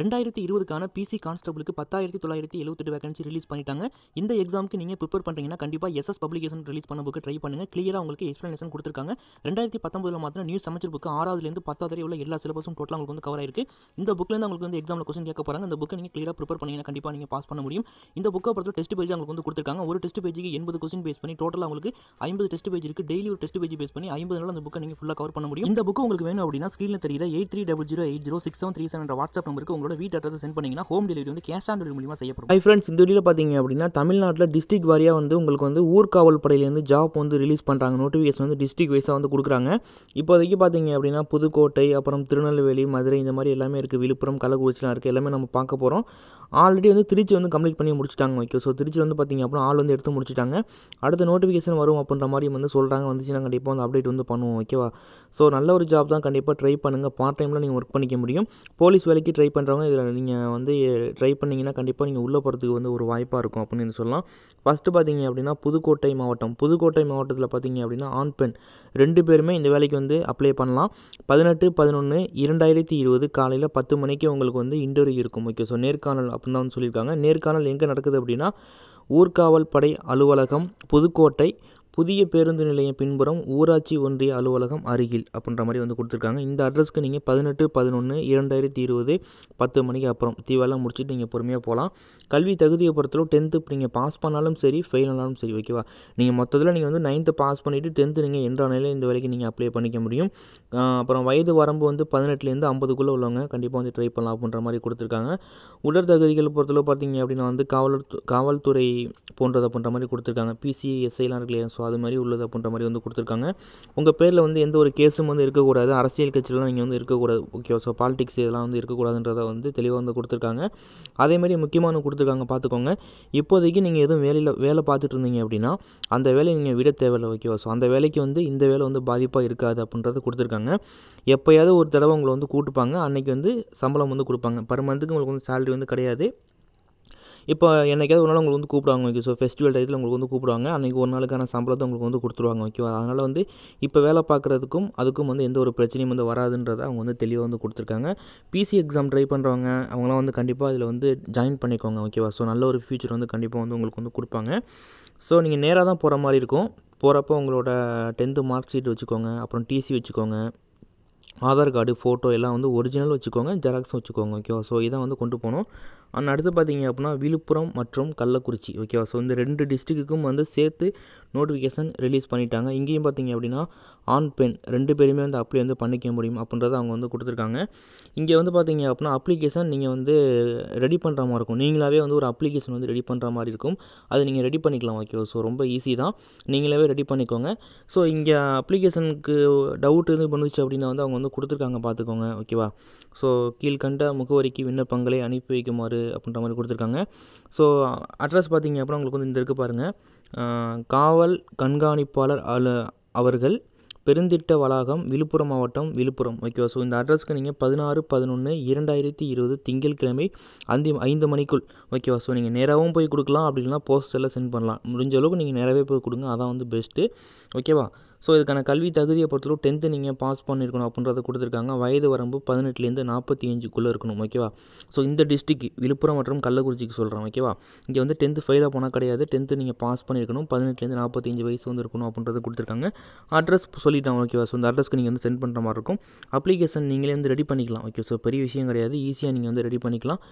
ரெண்டாயிரத்தி இருபதுக்கான பிசி கான்ஸ்டபிளுக்கு பத்தாயிரத்தி தொள்ளாயிரத்தி எழுபத்தெட்டு வேகன்சி ரிலீஸ் பண்ணிட்டாங்க இந்த எக்ஸாமுக்கு நீங்கள் ப்ரிப்பேர் பண்ணுறீங்கன்னா கண்டிப்பாக எஸ்எஸ் பப்ளிகேஷன் ரிலீஸ் பண்ண புக்கு ட்ரை பண்ணுங்கள் க்ளியராக உங்களுக்கு எக்ஸ்ப்ளனேஷன் கொடுத்துருக்காங்க ரெண்டாயிரத்தி பத்தொம்பதில் மாத்திரம் நியூ செமஸ்டர் புக்கு ஆறாவதுலேருந்து பத்தாவது உள்ள எல்லா சிலபஸும் டோட்டலாக உங்களுக்கு வந்து கவர் ஆயிருக்கு இந்த புக்லேருந்து உங்களுக்கு வந்து எக்ஸாமில் கொஸ்டின் கேட்க போகிறாங்க இந்த புக்கை நீங்கள் க்ளியராக ப்ரிப்பேர் பண்ணிங்கன்னா கண்டிப்பாக நீங்கள் பாஸ் பண்ண முடியும் இந்த புக்கை பொறுத்த டெஸ்ட் பேஜ் உங்களுக்கு வந்து கொடுத்துருக்காங்க ஒரு டெஸ்ட் பேஜுக்கு எண்பது கொஸ்டின் பேஸ் பண்ணி டோட்டலாக உங்களுக்கு ஐம்பது டெஸ்ட் பேஜ் இருக்குது டெய்லி ஒரு டெஸ்ட் பேஜ் பேஸ் பண்ணி ஐம்பது நாள் அந்த புக்கை நீங்கள் ஃபுல்லாக கவர் பண்ண முடியும் இந்த புக்கு உங்களுக்கு வேணும் அப்படின்னா ஸ்க்ரீனில் தெரியல eight three double zero eight zero six seven three seven WhatsApp நம்பருக்கு உங்களுக்கு உங்களோட வீட்டு அட்ரஸ் சென்ட் பண்ணிங்கன்னா ஹோம் டெலிவரி வந்து கேஷ் ஆன் டெலிவரி மூலமா செய்யப்படும் ஹை ஃப்ரெண்ட்ஸ் இந்த வீடியோ பார்த்தீங்க அப்படின்னா தமிழ்நாட்டில் டிஸ்ட்ரிக் வாரியா வந்து உங்களுக்கு வந்து ஊர்காவல் படையிலேருந்து ஜாப் வந்து ரிலீஸ் பண்ணுறாங்க நோட்டிஃபிகேஷன் வந்து டிஸ்ட்ரிக் வைஸாக வந்து கொடுக்குறாங்க இப்போதைக்கு பார்த்தீங்க அப்படின்னா புதுக்கோட்டை அப்புறம் திருநெல்வேலி மதுரை இந்த மாதிரி எல்லாமே இருக்குது விழுப்புரம் கள்ளக்குறிச்சிலாம் இருக்குது எல்லாமே நம்ம பார்க்க போகிறோம் ஆல்ரெடி வந்து திருச்சி வந்து கம்ப்ளீட் பண்ணி முடிச்சிட்டாங்க ஓகே ஸோ திருச்சி வந்து பார்த்திங்க அப்படின்னா ஆள் வந்து எடுத்து முடிச்சிட்டாங்க அடுத்த நோட்டிஃபிகேஷன் வரும் அப்படின்ற மாதிரி வந்து சொல்கிறாங்க வந்துச்சுன்னா கண்டிப்பாக வந்து அப்டேட் வந்து பண்ணுவோம் ஓகேவா ஸோ நல்ல ஒரு ஜாப் தான் கண்டிப்பாக ட்ரை பண்ணுங்கள் பார்ட் டைமில் நீங்கள் ஒர்க் பண்ணிக்க முடியும் போலீஸ் வேலைக்கு ட்ரை பண்ணுறவங்க இதில் நீங்கள் வந்து ட்ரை பண்ணிங்கன்னா கண்டிப்பாக நீங்கள் உள்ளே போகிறதுக்கு வந்து ஒரு வாய்ப்பாக இருக்கும் அப்படின்னு சொல்லலாம் ஃபஸ்ட்டு பார்த்தீங்க அப்படின்னா புதுக்கோட்டை மாவட்டம் புதுக்கோட்டை மாவட்டத்தில் பார்த்தீங்க அப்படின்னா ஆண் பெண் ரெண்டு பேருமே இந்த வேலைக்கு வந்து அப்ளை பண்ணலாம் பதினெட்டு பதினொன்று இரண்டாயிரத்தி இருபது காலையில் பத்து மணிக்கு உங்களுக்கு வந்து இன்டர்வியூ இருக்கும் ஓகே ஸோ நேர்காணல் அப்படின்னு தான் வந்து சொல்லியிருக்காங்க நேர்காணல் எங்கே நடக்குது அப்படின்னா ஊர்காவல் படை அலுவலகம் புதுக்கோட்டை புதிய பேருந்து நிலையம் பின்புறம் ஊராட்சி ஒன்றிய அலுவலகம் அருகில் அப்படின்ற மாதிரி வந்து கொடுத்துருக்காங்க இந்த அட்ரஸ்க்கு நீங்கள் பதினெட்டு பதினொன்று இரண்டாயிரத்தி இருபது பத்து மணிக்கு அப்புறம் தீவாலாம் முடிச்சுட்டு நீங்கள் பொறுமையாக போகலாம் கல்வி தகுதியை பொறுத்தளவு டென்த்து இப்போ நீங்கள் பாஸ் பண்ணாலும் சரி ஃபெயில் ஆனாலும் சரி ஓகேவா நீங்கள் மொத்தத்தில் நீங்கள் வந்து நைன்த்து பாஸ் பண்ணிவிட்டு டென்த்து நீங்கள் என்றானாலே இந்த வேலைக்கு நீங்கள் அப்ளை பண்ணிக்க முடியும் அப்புறம் வயது வரம்பு வந்து பதினெட்டுலேருந்து ஐம்பதுக்குள்ளே உள்ளவங்க கண்டிப்பாக வந்து ட்ரை பண்ணலாம் அப்படின்ற மாதிரி கொடுத்துருக்காங்க உடல் தகுதிகள் பொறுத்தளவு பார்த்தீங்க அப்படின்னா வந்து காவல் காவல்துறை போன்றது அப்படின்ற மாதிரி கொடுத்துருக்காங்க பிசிஎஸ்ஐலாம் இருக்கு ஸோ அது மாதிரி உள்ளது அப்படின்ற மாதிரி வந்து கொடுத்துருக்காங்க உங்கள் பேரில் வந்து எந்த ஒரு கேஸும் வந்து இருக்கக்கூடாது அரசியல் கட்சியெலாம் நீங்கள் வந்து இருக்கக்கூடாது ஓகே ஸோ பாலிடிக்ஸ் இதெல்லாம் வந்து இருக்கக்கூடாதுன்றதை வந்து தெளிவாக வந்து கொடுத்துருக்காங்க அதேமாதிரி முக்கியமான கொடுத்து கொடுத்துருக்காங்க பார்த்துக்கோங்க இப்போதைக்கு நீங்கள் எதுவும் வேலையில் வேலை பார்த்துட்டு இருந்தீங்க அப்படின்னா அந்த வேலையை நீங்கள் விட தேவையில்லை ஓகேவா ஸோ அந்த வேலைக்கு வந்து இந்த வேலை வந்து பாதிப்பாக இருக்காது அப்படின்றத கொடுத்துருக்காங்க எப்போயாவது ஒரு தடவை உங்களை வந்து கூட்டுப்பாங்க அன்றைக்கி வந்து சம்பளம் வந்து கொடுப்பாங்க பர் மந்த்துக்கு உங்களுக்கு வந்து சேலரி வந்து கிடையாது இப்போ என்னைக்காவது ஒரு நாள் உங்களுக்கு வந்து கூப்பிடுவாங்க ஓகே ஸோ ஃபெஸ்டிவல் டைத்தில் உங்களுக்கு வந்து கூப்பிடுவாங்க அன்றைக்கி ஒரு நாளுக்கான சம்பளத்தை உங்களுக்கு வந்து கொடுத்துருவாங்க ஓகேவா அதனால் வந்து இப்போ வேலை பார்க்குறதுக்கும் அதுக்கும் வந்து எந்த ஒரு பிரச்சனையும் வந்து வராதுன்றதை அவங்க வந்து தெளிவாக வந்து கொடுத்துருக்காங்க பிசி எக்ஸாம் ட்ரை பண்ணுறவங்க அவங்களாம் வந்து கண்டிப்பாக இதில் வந்து ஜாயின் பண்ணிக்கோங்க ஓகேவா ஸோ நல்ல ஒரு ஃபியூச்சர் வந்து கண்டிப்பாக வந்து உங்களுக்கு வந்து கொடுப்பாங்க ஸோ நீங்கள் நேராக தான் போகிற மாதிரி இருக்கும் போகிறப்ப உங்களோட டென்த்து மார்க் ஷீட் வச்சுக்கோங்க அப்புறம் டிசி வச்சுக்கோங்க ஆதார் கார்டு ஃபோட்டோ எல்லாம் வந்து ஒரிஜினல் வச்சுக்கோங்க ஜெராக்ஸும் வச்சுக்கோங்க ஓகேவா ஸோ இதை வந்து கொண்டு போகணும் அண்ட் அடுத்து பார்த்தீங்க அப்படின்னா விழுப்புரம் மற்றும் கள்ளக்குறிச்சி ஓகேவா ஸோ இந்த ரெண்டு டிஸ்ட்ரிக்ட்டுக்கும் வந்து சேர்த்து நோட்டிஃபிகேஷன் ரிலீஸ் பண்ணிட்டாங்க இங்கேயும் பார்த்தீங்க அப்படின்னா ஆண் பெண் ரெண்டு பேருமே வந்து அப்ளை வந்து பண்ணிக்க முடியும் அப்படின்றத அவங்க வந்து கொடுத்துருக்காங்க இங்கே வந்து பார்த்தீங்க அப்படின்னா அப்ளிகேஷன் நீங்கள் வந்து ரெடி பண்ணுற மாதிரி இருக்கும் நீங்களாவே வந்து ஒரு அப்ளிகேஷன் வந்து ரெடி பண்ணுற மாதிரி இருக்கும் அது நீங்கள் ரெடி பண்ணிக்கலாம் ஓகேவா ஸோ ரொம்ப ஈஸி தான் நீங்களாவே ரெடி பண்ணிக்கோங்க ஸோ இங்கே அப்ளிகேஷனுக்கு டவுட் எதுவும் பண்ணுச்சு அப்படின்னா வந்து அவங்க வந்து கொடுத்துருக்காங்க பார்த்துக்கோங்க ஓகேவா ஸோ கீழ்கண்ட முகவரிக்கு விண்ணப்பங்களை அனுப்பி வைக்குமாறு ஈரோடு அப்படின்ற மாதிரி கொடுத்துருக்காங்க ஸோ அட்ரஸ் பார்த்தீங்க அப்புறம் உங்களுக்கு வந்து இந்த இருக்குது பாருங்கள் காவல் கண்காணிப்பாளர் அலு அவர்கள் பெருந்திட்ட வளாகம் விழுப்புரம் மாவட்டம் விழுப்புரம் ஓகேவா ஸோ இந்த அட்ரஸ்க்கு நீங்கள் பதினாறு பதினொன்று இரண்டாயிரத்தி இருபது கிழமை அந்த ஐந்து மணிக்குள் ஓகேவா ஸோ நீங்கள் நேராகவும் போய் கொடுக்கலாம் அப்படி இல்லைனா போஸ்டரில் சென்ட் பண்ணலாம் முடிஞ்ச அளவுக்கு நீங்கள் நேராகவே போய் கொடுங்க அதான் வந்து பெஸ்ட்டு ஓகேவா ஸோ இதுக்கான கல்வி தகுதியை பொறுத்தளவு டென்த்து நீங்கள் பாஸ் பண்ணியிருக்கணும் அப்படின்றத கொடுத்துருக்காங்க வயது வரம்பு பதினெட்டுலேருந்து நாற்பத்தி அஞ்சுக்குள்ளே இருக்கணும் ஓகேவா ஸோ இந்த டிஸ்ட்ரிக் விழுப்புரம் மற்றும் கள்ளக்குறிச்சிக்கு சொல்கிறேன் ஓகேவா இங்கே வந்து டென்த்து ஃபெயிலாக போனால் கிடையாது டென்த்து நீங்கள் பாஸ் பண்ணியிருக்கணும் பதினெட்டுலேருந்து நாற்பத்தி அஞ்சு வயசு வந்து இருக்கணும் அப்படின்றத கொடுத்துருக்காங்க அட்ரஸ் சொல்லிட்டாங்க ஓகேவா ஸோ இந்த அட்ரஸ்க்கு நீங்கள் வந்து சென்ட் பண்ணுற மாதிரி இருக்கும் அப்ளிகேஷன் நீங்களே வந்து ரெடி பண்ணிக்கலாம் ஓகே ஸோ பெரிய விஷயம் கிடையாது ஈஸியாக நீங்கள் வந்து ரெடி பண்ணிக்கலாம்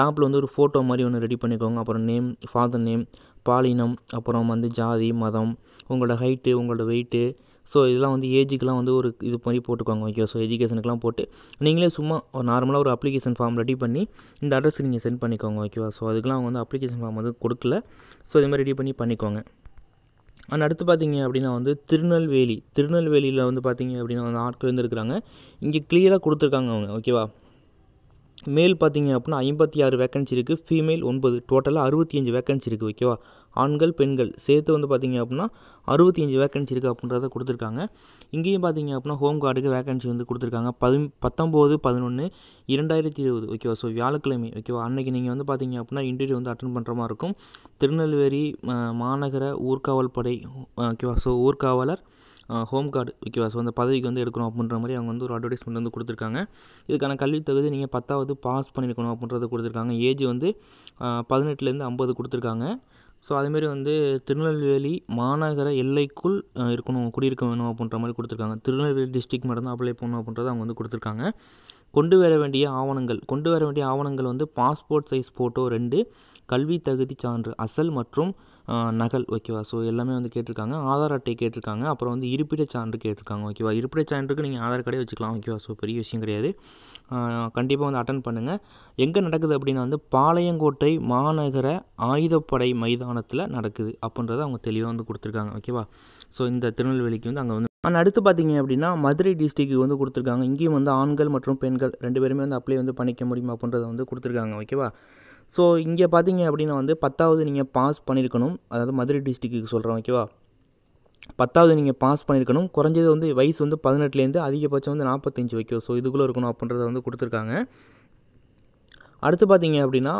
டாப்பில் வந்து ஒரு ஃபோட்டோ மாதிரி ஒன்று ரெடி பண்ணிக்கோங்க அப்புறம் நேம் ஃபாதர் நேம் பாலினம் அப்புறம் வந்து ஜாதி மதம் உங்களோட ஹைட்டு உங்களோட வெயிட்டு ஸோ இதெல்லாம் வந்து ஏஜுக்கெலாம் வந்து ஒரு இது மாதிரி போட்டுக்கோங்க ஓகே ஸோ எஜுகேஷனுக்குலாம் போட்டு நீங்களே சும்மா ஒரு நார்மலாக ஒரு அப்ளிகேஷன் ஃபார்ம் ரெடி பண்ணி இந்த அட்ரஸ் நீங்கள் சென்ட் பண்ணிக்கோங்க ஓகேவா ஸோ அதுக்கெலாம் அவங்க வந்து அப்ளிகேஷன் ஃபார்ம் வந்து கொடுக்கல ஸோ இது மாதிரி ரெடி பண்ணி பண்ணிக்கோங்க அண்ட் அடுத்து பார்த்தீங்க அப்படின்னா வந்து திருநெல்வேலி திருநெல்வேலியில் வந்து பார்த்தீங்க அப்படின்னா வந்து ஆட்கள் வந்து இருக்கிறாங்க இங்கே கிளியராக கொடுத்துருக்காங்க அவங்க ஓகேவா மேல் பார்த்தீங்க அப்படின்னா ஐம்பத்தி ஆறு வேக்கன்சி இருக்குது ஃபீமேல் ஒன்பது டோட்டலாக அறுபத்தி அஞ்சு வேக்கன்சி இருக்குது ஓகேவா ஆண்கள் பெண்கள் சேர்த்து வந்து பார்த்திங்க அப்படின்னா அறுபத்தி அஞ்சு வேக்கன்சி இருக்குது அப்படின்றத கொடுத்துருக்காங்க இங்கேயும் பார்த்திங்க அப்படின்னா ஹோம் கார்டுக்கு வேக்கன்சி வந்து கொடுத்துருக்காங்க பதி பத்தொம்போது பதினொன்று இரண்டாயிரத்தி இருபது ஓகேவா ஸோ வியாழக்கிழமை ஓகேவா அன்னைக்கு நீங்கள் வந்து பார்த்திங்க அப்படின்னா இன்டர்வியூ வந்து அட்டன் பண்ணுற மாதிரி இருக்கும் திருநெல்வேலி மாநகர ஊர்காவல் படை ஓகேவா ஸோ ஊர்காவலர் ஹோம் கார்டு ஓகேவா ஸோ அந்த பதவிக்கு வந்து எடுக்கணும் அப்படின்ற மாதிரி அவங்க வந்து ஒரு அட்வர்டைஸ்மெண்ட் வந்து கொடுத்துருக்காங்க இதுக்கான கல்வி தகுதி நீங்கள் பத்தாவது பாஸ் பண்ணியிருக்கணும் அப்படின்றத கொடுத்துருக்காங்க ஏஜ் வந்து பதினெட்டுலேருந்து ஐம்பது கொடுத்துருக்காங்க ஸோ அதேமாரி வந்து திருநெல்வேலி மாநகர எல்லைக்குள் இருக்கணும் குடியிருக்க வேணும் அப்படின்ற மாதிரி கொடுத்துருக்காங்க திருநெல்வேலி டிஸ்ட்ரிக் மட்டும் தான் அப்ளை பண்ணணும் அப்படின்றத அவங்க வந்து கொடுத்துருக்காங்க கொண்டு வர வேண்டிய ஆவணங்கள் கொண்டு வர வேண்டிய ஆவணங்கள் வந்து பாஸ்போர்ட் சைஸ் ஃபோட்டோ ரெண்டு கல்வி தகுதி சான்று அசல் மற்றும் நகல் ஓகேவா ஸோ எல்லாமே வந்து கேட்டிருக்காங்க ஆதார் அட்டை கேட்டிருக்காங்க அப்புறம் வந்து இருப்பிட சான்று கேட்டிருக்காங்க ஓகேவா இருப்பிட சான்றுக்கு நீங்கள் ஆதார் கார்டே வச்சுக்கலாம் ஓகேவா ஸோ பெரிய விஷயம் கிடையாது கண்டிப்பாக வந்து அட்டன் பண்ணுங்கள் எங்கே நடக்குது அப்படின்னா வந்து பாளையங்கோட்டை மாநகர ஆயுதப்படை மைதானத்தில் நடக்குது அப்படின்றத அவங்க தெளிவாக வந்து கொடுத்துருக்காங்க ஓகேவா ஸோ இந்த திருநெல்வேலிக்கு வந்து அங்கே வந்து ஆனால் அடுத்து பார்த்தீங்க அப்படின்னா மதுரை டிஸ்ட்ரிக்கு வந்து கொடுத்துருக்காங்க இங்கேயும் வந்து ஆண்கள் மற்றும் பெண்கள் ரெண்டு பேருமே வந்து அப்ளை வந்து பண்ணிக்க முடியுமா அப்படின்றத வந்து கொடுத்துருக்காங்க ஓகேவா ஸோ இங்கே பார்த்தீங்க அப்படின்னா வந்து பத்தாவது நீங்கள் பாஸ் பண்ணியிருக்கணும் அதாவது மதுரை டிஸ்ட்ரிக்ட்டுக்கு சொல்கிறேன் ஓகேவா பத்தாவது நீங்கள் பாஸ் பண்ணியிருக்கணும் குறைஞ்சது வந்து வயசு வந்து பதினெட்டுலேருந்து அதிகபட்சம் வந்து நாற்பத்தஞ்சு வைக்கும் ஸோ இதுக்குள்ளே இருக்கணும் அப்படின்றத வந்து கொடுத்துருக்காங்க அடுத்து பார்த்தீங்க அப்படின்னா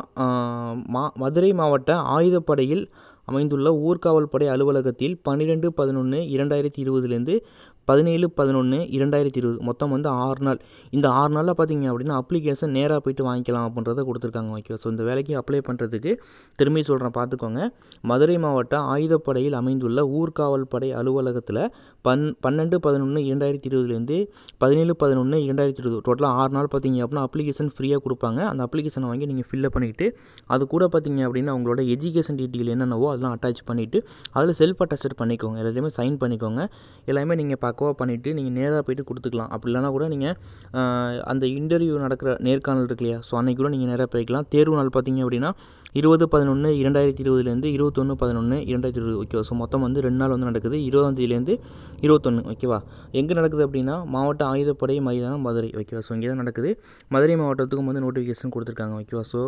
மா மதுரை மாவட்ட ஆயுதப்படையில் அமைந்துள்ள ஊர்காவல் படை அலுவலகத்தில் பன்னிரெண்டு பதினொன்று இரண்டாயிரத்தி இருபதுலேருந்து பதினேழு பதினொன்று இரண்டாயிரத்தி இருபது மொத்தம் வந்து ஆறு நாள் இந்த ஆறு நாளில் பார்த்தீங்க அப்படின்னா அப்ளிகேஷன் நேராக போயிட்டு வாங்கிக்கலாம் அப்படின்றத கொடுத்துருக்காங்க ஓகே ஸோ இந்த வேலைக்கு அப்ளை பண்ணுறதுக்கு திரும்பி சொல்கிறேன் பார்த்துக்கோங்க மதுரை மாவட்ட ஆயுதப்படையில் அமைந்துள்ள ஊர்காவல் படை அலுவலகத்தில் பன் பன்னெண்டு பதினொன்று இரண்டாயிரத்தி இருபதுலேருந்து பதினேழு பதினொன்று இரண்டாயிரத்தி இருபது டோட்டலாக ஆறு நாள் பார்த்தீங்க அப்படின்னா அப்ளிகேஷன் ஃப்ரீயாக கொடுப்பாங்க அந்த அப்ளிகேஷனை வாங்கி நீங்கள் ஃபில்லப் பண்ணிவிட்டு அது கூட பார்த்தீங்க அப்படின்னா உங்களோட எஜுகேஷன் டீட்டெயில் என்னென்னவோ அதெல்லாம் அட்டாச் பண்ணிவிட்டு அதில் செல்ஃப் அட்டாச்சட் பண்ணிக்கோங்க எல்லாத்தையுமே சைன் பண்ணிக்கோங்க எல்லாமே நீங்கள் பக்குவாக பண்ணிவிட்டு நீங்கள் நேராக போய்ட்டு கொடுத்துக்கலாம் அப்படி இல்லைனா கூட நீங்கள் அந்த இன்டர்வியூ நடக்கிற நேர்காணல் இருக்கு இல்லையா ஸோ கூட நீங்கள் நேராக போய்க்கலாம் தேர்வு நாள் பார்த்தீங்க அப்படின்னா இருபது பதினொன்று இரண்டாயிரத்தி இருபதுலேருந்து இருபத்தொன்று பதினொன்று இரண்டாயிரத்தி இருபது ஓகேவா ஸோ மொத்தம் வந்து ரெண்டு நாள் வந்து நடக்குது இருபதாந்தேதியிலேருந்து இருபத்தொன்று ஓகேவா எங்கே நடக்குது அப்படின்னா மாவட்ட ஆயுதப்படை மைதானம் மதுரை ஓகேவா ஸோ இங்கே தான் நடக்குது மதுரை மாவட்டத்துக்கும் வந்து நோட்டிஃபிகேஷன் கொடுத்துருக்காங்க ஓகேவா ஸோ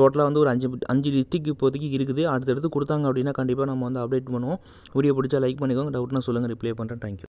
டோட்டலாக வந்து ஒரு அஞ்சு அஞ்சு டிஸ்ட்ரிக் இப்போதைக்கு இருக்குது அடுத்தடுத்து கொடுத்தாங்க அப்படின்னா கண்டிப்பாக நம்ம வந்து அப்டேட் பண்ணுவோம் வீடியோ பிடிச்சா லைக் பண்ணிக்கோங்க டவுட்னா சொல்லுங்கள் ரிப்ளை பண்ணுறேன் தேங்க்யூ